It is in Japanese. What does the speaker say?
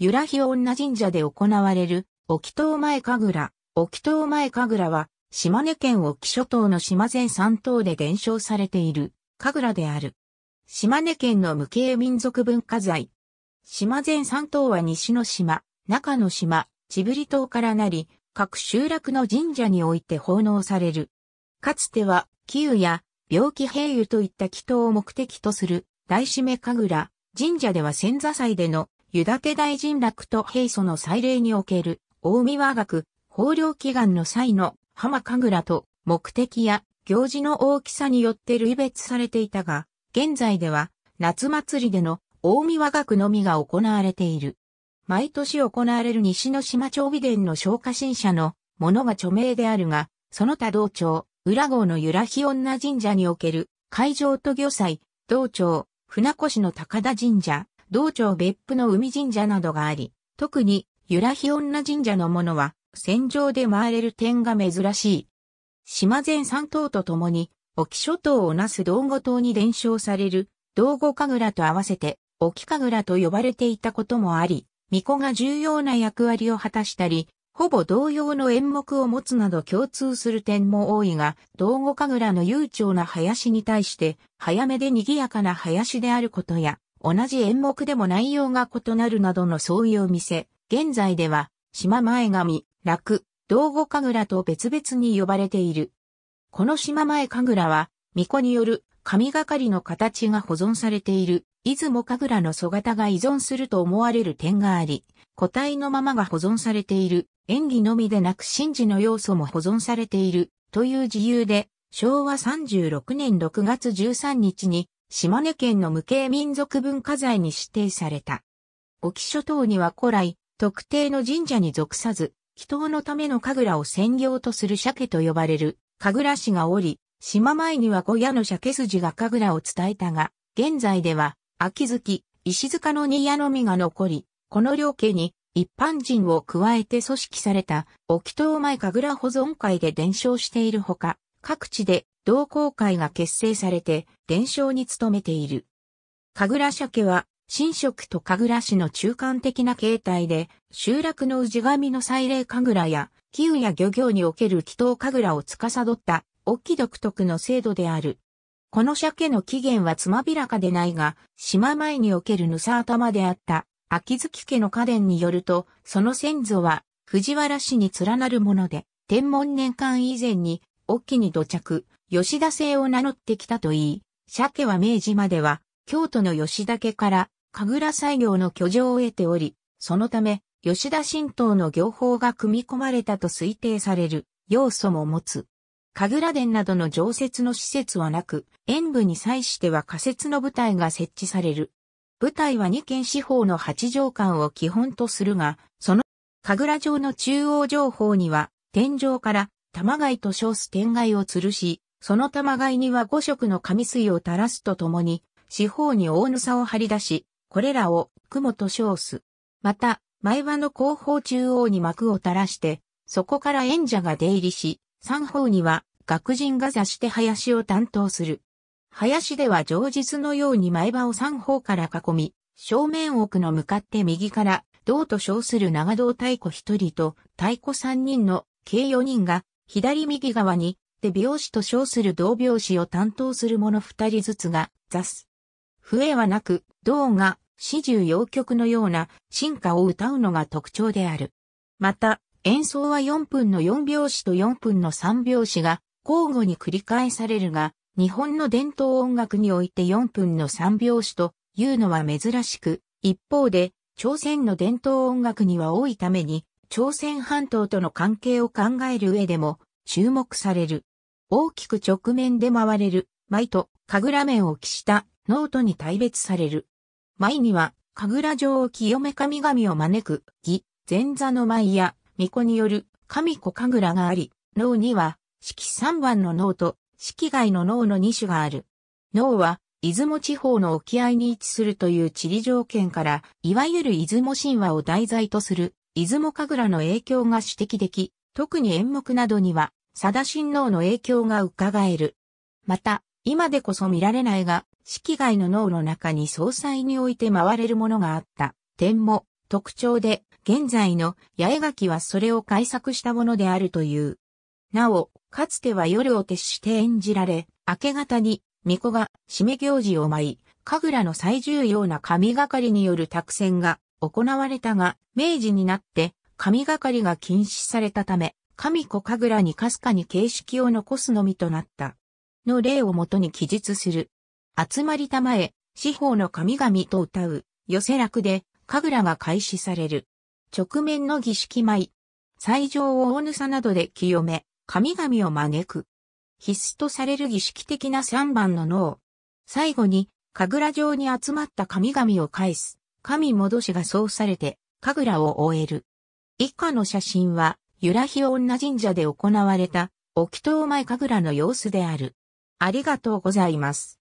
ユラヒ女神社で行われる、沖島前神楽。沖島前神楽は、島根県沖諸島の島前三島で伝承されている、神楽である。島根県の無形民族文化財。島前三島は西の島、中の島、ぶり島からなり、各集落の神社において奉納される。かつては、気湯や病気平湯といった祈祷を目的とする、大締め神楽、神社では千座祭での湯立大人楽と平素の祭礼における、大見和学、豊漁祈願の際の浜神楽と目的や行事の大きさによって類別されていたが、現在では夏祭りでの大見和学のみが行われている。毎年行われる西の島町美伝の昇華神社のものが著名であるが、その他道町、浦郷の由良日女神社における、会場と御祭、道町、船越の高田神社、道庁別府の海神社などがあり、特に、ゆらひ女神社のものは、戦場で回れる点が珍しい。島前三島とともに、沖諸島をなす道後島に伝承される、道後神楽と合わせて、沖神楽と呼ばれていたこともあり、巫女が重要な役割を果たしたり、ほぼ同様の演目を持つなど共通する点も多いが、道後神楽の悠長な林に対して、早めで賑やかな林であることや、同じ演目でも内容が異なるなどの相違を見せ、現在では、島前髪、楽、道後神楽と別々に呼ばれている。この島前神楽は、巫女による神がかりの形が保存されている、出雲神楽の素型が依存すると思われる点があり、個体のままが保存されている、演技のみでなく神事の要素も保存されている、という自由で、昭和36年6月13日に、島根県の無形民族文化財に指定された。沖諸島には古来、特定の神社に属さず、祈祷のための神楽を専業とする鮭と呼ばれる、神楽市がおり、島前には小屋の鮭筋が神楽を伝えたが、現在では、秋月、石塚の新屋のみが残り、この両家に一般人を加えて組織された、沖東前神楽保存会で伝承しているほか、各地で同好会が結成されて、伝承に努めている。神楽社家は、神職と神楽市の中間的な形態で、集落の氏神の祭礼神楽や、寄雨や漁業における祈祷神楽を司った、っき独特の制度である。この鮭の起源はつまびらかでないが、島前におけるぬさ頭であった、秋月家の家伝によると、その先祖は、藤原氏に連なるもので、天文年間以前に、隠きに土着、吉田製を名乗ってきたといい、鮭は明治までは、京都の吉田家から、神楽西業の居城を得ており、そのため、吉田神道の行法が組み込まれたと推定される要素も持つ。神楽殿などの常設の施設はなく、演舞に際しては仮設の舞台が設置される。舞台は二軒四方の八畳間を基本とするが、その、神楽城の中央情報には、天井から、玉貝と称す天貝を吊るし、その玉貝には五色の紙水を垂らすとともに、四方に大ぬさを張り出し、これらを雲と称す。また、前輪の後方中央に幕を垂らして、そこから演者が出入りし、三方には学人が座して林を担当する。林では常日のように前場を三方から囲み、正面奥の向かって右から、道と称する長道太鼓一人と太鼓三人の計四人が、左右側にって美容師と称する同病師を担当する者二人ずつが、雑す。笛はなく、銅が、四重洋曲のような進化を歌うのが特徴である。また、演奏は4分の4拍子と4分の3拍子が交互に繰り返されるが、日本の伝統音楽において4分の3拍子というのは珍しく、一方で、朝鮮の伝統音楽には多いために、朝鮮半島との関係を考える上でも注目される。大きく直面で回れる、舞と神楽面を記したノートに大別される。舞には、神楽上を清め神々を招く、儀、前座の舞や、巫女による、神子神楽があり、脳には、四季三番の脳と、四季外の脳の二種がある。脳は、出雲地方の沖合に位置するという地理条件から、いわゆる出雲神話を題材とする、出雲神楽の影響が指摘でき、特に演目などには、佐田親王の影響が伺える。また、今でこそ見られないが、四季外の脳の中に総裁において回れるものがあった点も特徴で、現在の八重垣はそれを改作したものであるという。なお、かつては夜を徹して演じられ、明け方に、巫女が締め行事を舞い、神楽の最重要な神がかりによる託戦が行われたが、明治になって神がかりが禁止されたため、神子神楽にかすかに形式を残すのみとなった。の例をもとに記述する。集まりたまえ、四方の神々と歌う、寄せ楽で、神楽が開始される。直面の儀式舞。斎場を大草などで清め、神々を招く。必須とされる儀式的な三番の脳。最後に、神楽城に集まった神々を返す。神戻しがそうされて、神楽を終える。以下の写真は、由良日女神社で行われた、沖頭前神楽の様子である。ありがとうございます。